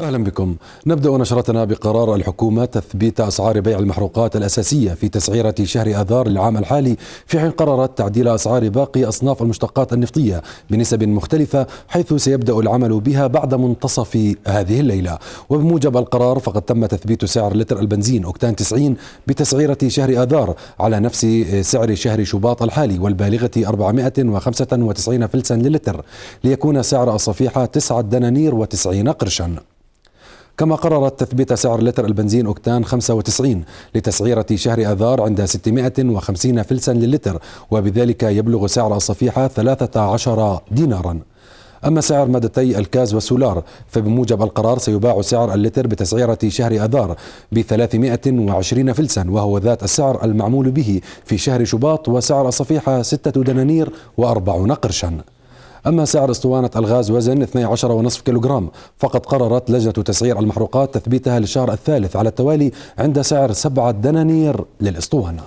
اهلا بكم. نبدا نشرتنا بقرار الحكومه تثبيت اسعار بيع المحروقات الاساسيه في تسعيره شهر اذار العام الحالي، في حين قررت تعديل اسعار باقي اصناف المشتقات النفطيه بنسب مختلفه حيث سيبدا العمل بها بعد منتصف هذه الليله، وبموجب القرار فقد تم تثبيت سعر لتر البنزين اوكتان 90 بتسعيره شهر اذار على نفس سعر شهر شباط الحالي والبالغه 495 فلسا للتر، ليكون سعر الصفيحه 9 دنانير و90 قرشا. كما قررت تثبيت سعر لتر البنزين أكتان 95 لتسعيرة شهر آذار عند 650 فلسا للتر وبذلك يبلغ سعر الصفيحة 13 ديناراً أما سعر مادتي الكاز والسولار فبموجب القرار سيباع سعر اللتر بتسعيرة شهر أذار ب 320 فلسا وهو ذات السعر المعمول به في شهر شباط وسعر الصفيحة 6 دنانير و40 قرشا أما سعر اسطوانة الغاز وزن 12.5 كيلوغرام فقد قررت لجنة تسعير المحروقات تثبيتها للشهر الثالث على التوالي عند سعر سبعة دنانير للاسطوانة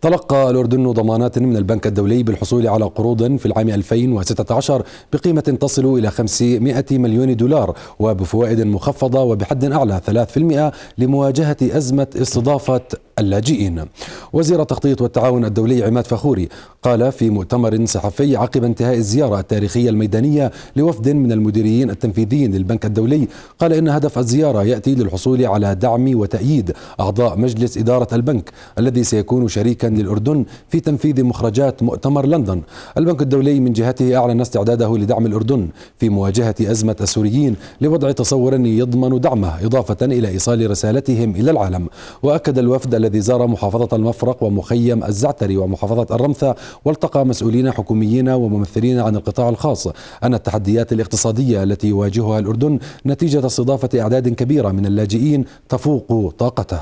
تلقى الأردن ضمانات من البنك الدولي بالحصول على قروض في العام 2016 بقيمة تصل إلى 500 مليون دولار وبفوائد مخفضة وبحد أعلى 3% لمواجهة أزمة استضافة اللاجئين وزير التخطيط والتعاون الدولي عماد فخوري قال في مؤتمر صحفي عقب انتهاء الزيارة التاريخية الميدانية لوفد من المديريين التنفيذيين للبنك الدولي قال إن هدف الزيارة يأتي للحصول على دعم وتأييد أعضاء مجلس إدارة البنك الذي سيكون شريكا للأردن في تنفيذ مخرجات مؤتمر لندن البنك الدولي من جهته أعلن استعداده لدعم الأردن في مواجهة أزمة السوريين لوضع تصور يضمن دعمه إضافة إلى إيصال رسالتهم إلى العالم وأكد الوفد الذي زار محافظة المفرق ومخيم الزعتري ومحافظة الرمثة والتقى مسؤولين حكوميين وممثلين عن القطاع الخاص أن التحديات الاقتصادية التي يواجهها الأردن نتيجة استضافة أعداد كبيرة من اللاجئين تفوق طاقته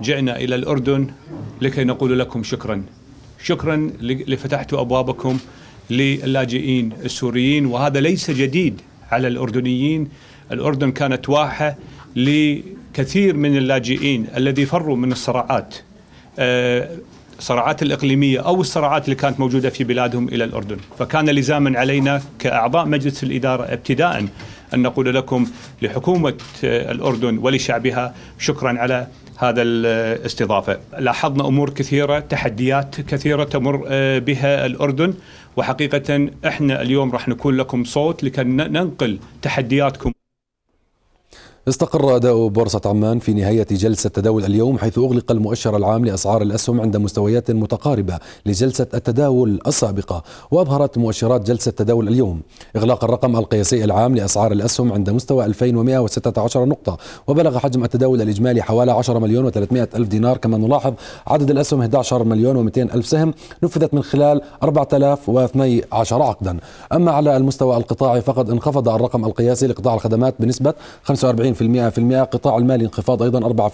جئنا إلى الأردن لكي نقول لكم شكرا شكرا لفتحتوا أبوابكم للاجئين السوريين وهذا ليس جديد على الأردنيين الأردن كانت واحة لكثير من اللاجئين الذي فروا من الصراعات الصراعات آه، الإقليمية أو الصراعات اللي كانت موجودة في بلادهم إلى الأردن فكان لزاما علينا كأعضاء مجلس الإدارة ابتداء أن نقول لكم لحكومة آه، الأردن ولشعبها شكرا على هذا الاستضافة لاحظنا أمور كثيرة تحديات كثيرة تمر آه، بها الأردن وحقيقة إحنا اليوم راح نكون لكم صوت لكي ننقل تحدياتكم استقر أداء بورصة عمان في نهاية جلسة تداول اليوم حيث أغلق المؤشر العام لأسعار الأسهم عند مستويات متقاربة لجلسة التداول السابقة وأظهرت مؤشرات جلسة تداول اليوم إغلاق الرقم القياسي العام لأسعار الأسهم عند مستوى 2116 نقطة وبلغ حجم التداول الإجمالي حوالي 10 مليون و300 ألف دينار كما نلاحظ عدد الأسهم 11 مليون و200 ألف سهم نفذت من خلال 4012 عقدا أما على المستوى القطاعي فقد انخفض الرقم القياسي لقطاع الخدمات بنسبة 45 20% قطاع المالي انخفاض أيضا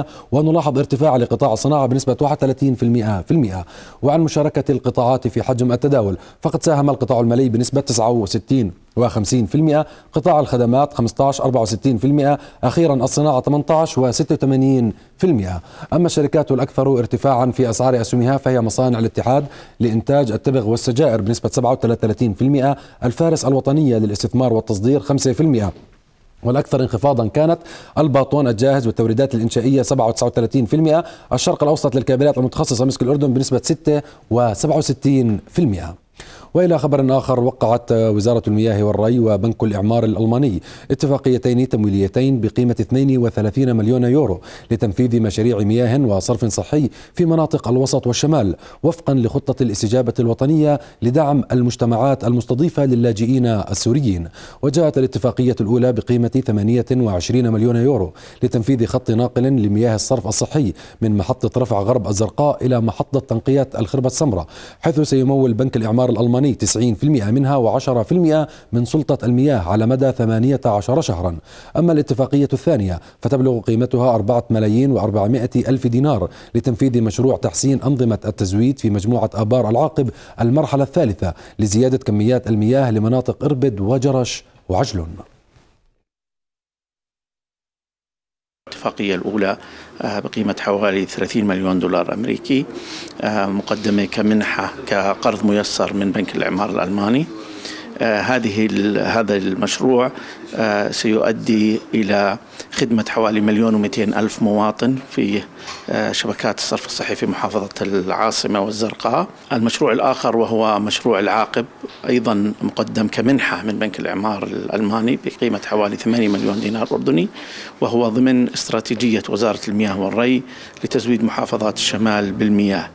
4% ونلاحظ ارتفاع لقطاع الصناعة بنسبة 31% وعن مشاركة القطاعات في حجم التداول فقد ساهم القطاع المالي بنسبة 69 و50% قطاع الخدمات 15 64% أخيرا الصناعة 18 و86% أما الشركات الأكثر ارتفاعا في أسعار أسهمها فهي مصانع الاتحاد لإنتاج التبغ والسجائر بنسبة 37% الفارس الوطنية للاستثمار والتصدير 5% والأكثر انخفاضا كانت الباطون الجاهز والتوريدات الإنشائية 37% الشرق الأوسط للكابلات المتخصصة مسك الأردن بنسبة 6 و67% والى خبر اخر وقعت وزاره المياه والري وبنك الاعمار الالماني اتفاقيتين تمويليتين بقيمه 32 مليون يورو لتنفيذ مشاريع مياه وصرف صحي في مناطق الوسط والشمال وفقا لخطه الاستجابه الوطنيه لدعم المجتمعات المستضيفه للاجئين السوريين وجاءت الاتفاقيه الاولى بقيمه 28 مليون يورو لتنفيذ خط ناقل لمياه الصرف الصحي من محطه رفع غرب الزرقاء الى محطه تنقيه الخربه السمراء حيث سيمول بنك الاعمار الألماني 90% منها و10% من سلطة المياه على مدى 18 شهرا أما الاتفاقية الثانية فتبلغ قيمتها 4 ملايين و400 ألف دينار لتنفيذ مشروع تحسين أنظمة التزويد في مجموعة آبار العاقب المرحلة الثالثة لزيادة كميات المياه لمناطق إربد وجرش وعجلون الاتفاقية الأولى آه، بقيمة حوالي 30 مليون دولار أمريكي آه، مقدمة كمنحة كقرض ميسر من بنك الإعمار الألماني آه، هذه هذا المشروع آه، سيؤدي إلى خدمة حوالي مليون و ألف مواطن في آه، شبكات الصرف الصحي في محافظة العاصمة والزرقاء المشروع الآخر وهو مشروع العاقب أيضا مقدم كمنحة من بنك الإعمار الألماني بقيمة حوالي 8 مليون دينار أردني وهو ضمن استراتيجية وزارة المياه والري لتزويد محافظات الشمال بالمياه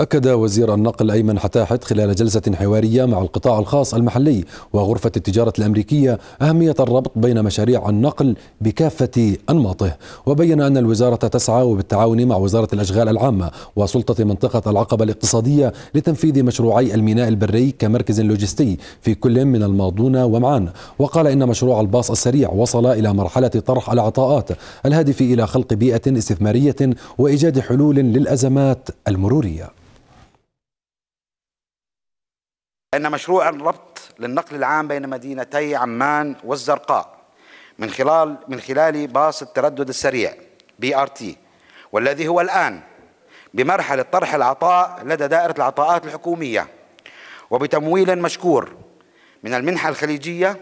أكد وزير النقل أيمن حتاحت خلال جلسة حوارية مع القطاع الخاص المحلي وغرفة التجارة الأمريكية أهمية الربط بين مشاريع النقل بكافة أنماطه وبين أن الوزارة تسعى وبالتعاون مع وزارة الأشغال العامة وسلطة منطقة العقبة الاقتصادية لتنفيذ مشروعي الميناء البري كمركز لوجستي في كل من الماضونة ومعان وقال إن مشروع الباص السريع وصل إلى مرحلة طرح العطاءات الهادف إلى خلق بيئة استثمارية وإيجاد حلول للأزمات المرورية أن مشروع الربط للنقل العام بين مدينتي عمان والزرقاء من خلال من خلال باص التردد السريع بي ار تي والذي هو الآن بمرحلة طرح العطاء لدى دائرة العطاءات الحكومية وبتمويل مشكور من المنحة الخليجية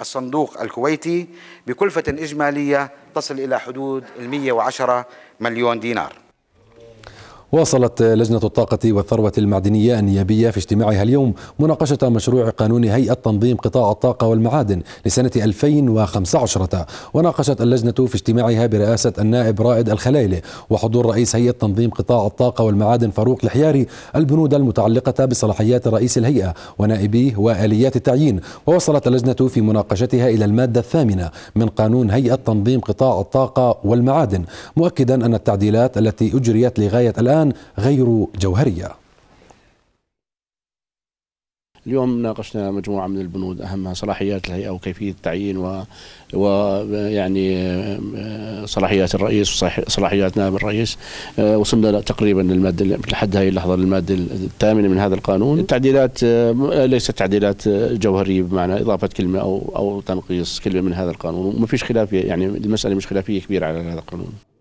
الصندوق الكويتي بكلفة إجمالية تصل إلى حدود ال 110 مليون دينار واصلت لجنة الطاقة والثروة المعدنية النيابية في اجتماعها اليوم مناقشة مشروع قانون هيئة تنظيم قطاع الطاقة والمعادن لسنة 2015 وناقشت اللجنة في اجتماعها برئاسة النائب رائد الخلايلة وحضور رئيس هيئة تنظيم قطاع الطاقة والمعادن فاروق الحياري البنود المتعلقة بصلاحيات رئيس الهيئة ونائبيه وآليات التعيين ووصلت اللجنة في مناقشتها إلى المادة الثامنة من قانون هيئة تنظيم قطاع الطاقة والمعادن مؤكدا أن التعديلات التي أجريت لغاية الآن الآن غير جوهرية اليوم ناقشنا مجموعه من البنود اهمها صلاحيات الهيئه وكيفيه تعيين و ويعني صلاحيات الرئيس وصلاحيات نائب الرئيس آه، وصلنا تقريبا للماده لحد هذه اللحظه للماده الثامنه من هذا القانون التعديلات آه، ليست تعديلات آه، جوهريه بمعنى اضافه كلمه او او تنقيص كلمه من هذا القانون وما فيش خلاف يعني المساله مش خلافيه كبيره على هذا القانون